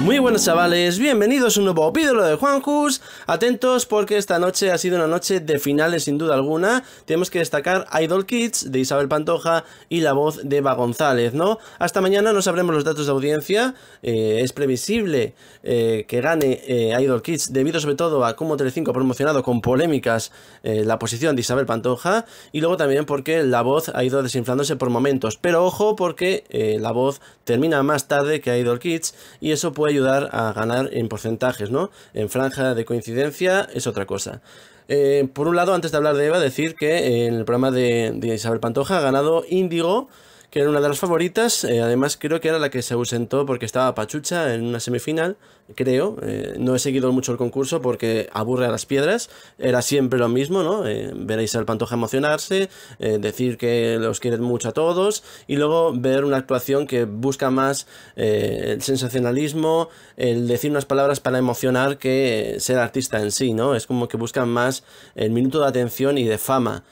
Muy buenos chavales, bienvenidos a un nuevo vídeo de Juanjus Atentos porque esta noche ha sido una noche de finales sin duda alguna Tenemos que destacar Idol Kids de Isabel Pantoja y la voz de Eva González, ¿no? Hasta mañana no sabremos los datos de audiencia eh, Es previsible eh, que gane eh, Idol Kids debido sobre todo a cómo Telecinco ha promocionado con polémicas la posición de Isabel Pantoja Y luego también porque la voz ha ido desinflándose por momentos Pero ojo porque la voz termina más tarde que Idol Kids y eso puede ayudar a ganar en porcentajes, ¿no? En franja de coincidencia es otra cosa. Eh, por un lado, antes de hablar de Eva, decir que en el programa de, de Isabel Pantoja ha ganado Índigo que era una de las favoritas. Eh, además, creo que era la que se ausentó porque estaba Pachucha en una semifinal, creo. Eh, no he seguido mucho el concurso porque aburre a las piedras. Era siempre lo mismo, ¿no? Eh, veréis al Pantoja emocionarse, decir que los quieren mucho a todos y luego ver una actuación que busca más el sensacionalismo, el decir unas palabras para emocionar que ser artista en sí, ¿no? Es como que buscan más el minuto de atención y de fama.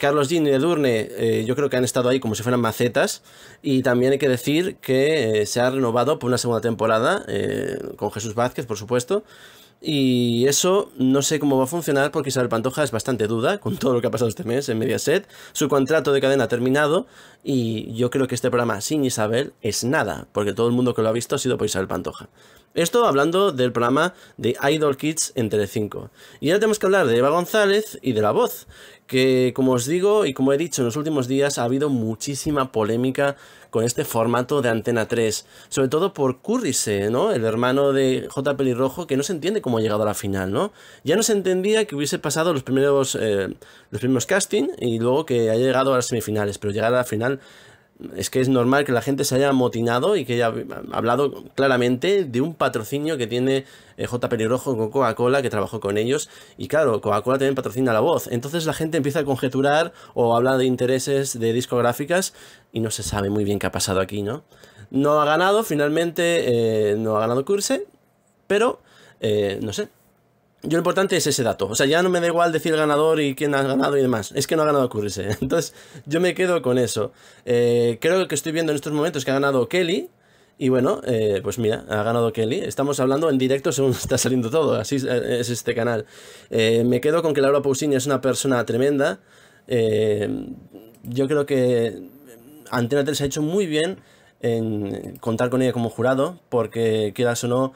Carlos Gin y Edurne, yo creo que han estado ahí como si fueran macetas y también hay que decir que eh, se ha renovado por una segunda temporada, eh, con Jesús Vázquez, por supuesto. Y eso no sé cómo va a funcionar porque Isabel Pantoja es bastante duda con todo lo que ha pasado este mes en Mediaset. Su contrato de cadena ha terminado y yo creo que este programa sin Isabel es nada, porque todo el mundo que lo ha visto ha sido por Isabel Pantoja. Esto hablando del programa de Idol Kids en Telecinco. Y ahora tenemos que hablar de Eva González y de La Voz, que como os digo y como he dicho en los últimos días ha habido muchísima polémica con este formato de Antena 3, sobre todo por Currise, ¿no? El hermano de J. Pelirrojo, que no se entiende cómo ha llegado a la final, ¿no? Ya no se entendía que hubiese pasado los primeros, eh, los primeros casting y luego que ha llegado a las semifinales, pero llegar a la final es que es normal que la gente se haya amotinado y que haya hablado claramente de un patrocinio que tiene eh, J. Pelirrojo con Coca-Cola, que trabajó con ellos. Y claro, Coca-Cola también patrocina la voz. Entonces la gente empieza a conjeturar o habla de intereses de discográficas y no se sabe muy bien qué ha pasado aquí, ¿no? No ha ganado, finalmente eh, no ha ganado Curse, pero eh, no sé, yo lo importante es ese dato. O sea, ya no me da igual decir el ganador y quién ha ganado y demás. Es que no ha ganado Curse. ¿eh? Entonces, yo me quedo con eso. Eh, creo que estoy viendo en estos momentos que ha ganado Kelly. Y bueno, eh, pues mira, ha ganado Kelly. Estamos hablando en directo según está saliendo todo. Así es este canal. me quedo con que Laura Pausini es una persona tremenda. yo creo que Antena 3 ha hecho muy bien en contar con ella como jurado. Porque quieras o no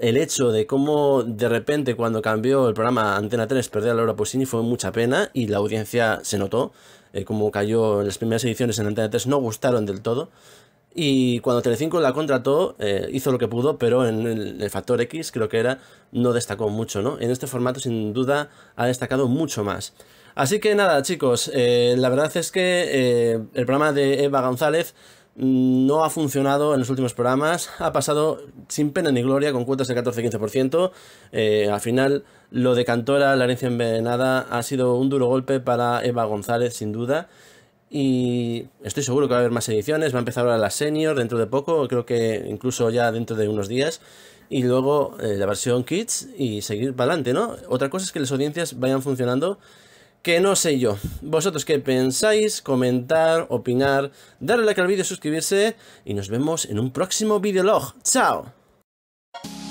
el hecho de cómo de repente cuando cambió el programa Antena 3 perdió a Laura Pausini fue mucha pena y la audiencia se notó, eh, como cayó en las primeras ediciones en Antena 3, no gustaron del todo. Y cuando Telecinco la contrató, eh, hizo lo que pudo, pero en el, factor X creo que era, no destacó mucho, ¿no? En este formato sin duda ha destacado mucho más. Así que nada, chicos, eh, la verdad es que el programa de Eva González no ha funcionado en los últimos programas, ha pasado sin pena ni gloria con cuotas de 14-15%. Eh, al final, lo de Cantora, la herencia envenenada, ha sido un duro golpe para Eva González, sin duda. Y estoy seguro que va a haber más ediciones, va a empezar ahora la senior dentro de poco, creo que incluso ya dentro de unos días. Y luego eh, la versión Kids y seguir para adelante, ¿no? Otra cosa es que las audiencias vayan funcionando que no sé yo. Vosotros qué pensáis, comentar, opinar, darle like al vídeo, suscribirse y nos vemos en un próximo videolog. ¡Chao!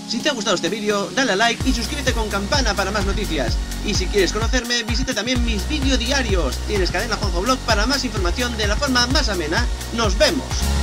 Si te ha gustado este vídeo, dale a like y suscríbete con campana para más noticias. Y si quieres conocerme, visita también mis vídeos diarios. Tienes cadena Juanjo Blog para más información de la forma más amena. ¡Nos vemos!